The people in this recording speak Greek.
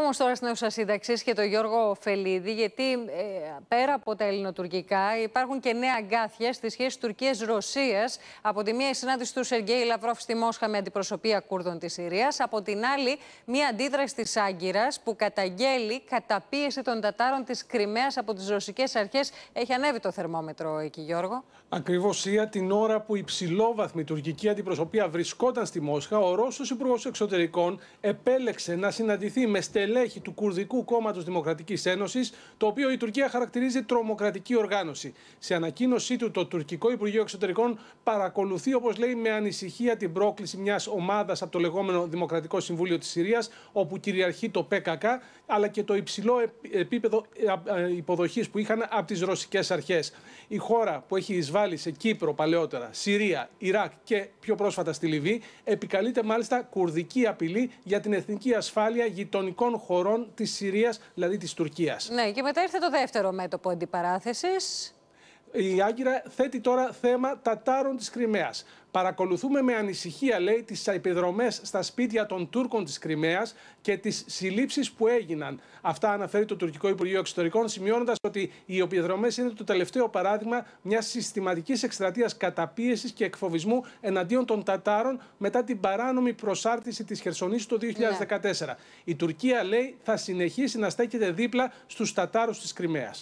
Πάμε τώρα στην αίθουσα σύνταξη και τον Γιώργο Φελίδη, γιατί ε, πέρα από τα ελληνοτουρκικά υπάρχουν και νέα αγκάθια στη σχέση Τουρκία-Ρωσία. Από τη μία, η συνάντηση του Σεργέη Λαυρόφ στη Μόσχα με αντιπροσωπεία Κούρδων της Συρίας. Από την άλλη, μία αντίδραση της Άγκυρας που καταγγέλει καταπίεση των Τατάρων της Κρυμαίας από τις ρωσικές αρχές. Έχει ανέβει το θερμόμετρο εκεί, Γιώργο. Ακριβώς την ώρα που η τουρκική αντιπροσωπεία βρισκόταν στη Μόσχα, ο Ρώσος Υπουργός Εξωτερικών επέλεξε να συναντηθεί με στελ στελέχη του Κουρδικού Κόμματος Δημοκρατικής Ένωσης, το οποίο η Τουρκία χαρακτηρίζει τρομοκρατική οργάνωση. Σε ανακοίνωσή του, το τουρκικό Υπουργείο Εξωτερικών παρακολουθεί, όπως λέει, με ανησυχία την πρόκληση μιας ομάδας από το λεγόμενο Δημοκρατικό Συμβούλιο της Συρίας, όπου κυριαρχεί το ΠΚΚ, αλλά και το υψηλό επίπεδο ε, ε, υποδοχής που είχαν από τις ρωσικές αρχές. Η χώρα που έχει εισβάλει σε Κύπρο παλαιότερα, Συρία, Ιράκ και πιο πρόσφατα στη Λιβύη, επικαλείται μάλιστα κουρδική απειλή για την εθνική ασφάλεια γειτονικών χωρών της Συρίας, δηλαδή της Τουρκίας. Ναι, και μετά ήρθε το δεύτερο μέτωπο αντιπαράθεσης η Άγκυρα θέτει τώρα θέμα τατάρων της Κρυμαίας. Παρακολουθούμε με ανησυχία, λέει, τις επιδρομές στα σπίτια των Τούρκων της Κρυμαίας και τις συλλήψεις που έγιναν. Αυτά αναφέρει το τουρκικό Υπουργείο Εξωτερικών, σημειώνοντας ότι οι επιδρομές είναι το τελευταίο παράδειγμα μιας συστηματικής εκστρατείας καταπίεσης και εκφοβισμού εναντίον των Τατάρων μετά την παράνομη προσάρτηση της Χερσονήσου το 2014. Ναι. Η Τουρκία, λέει, θα συνεχίσει να στέκεται δίπλα στους Τατάρους της Κρυμαίας.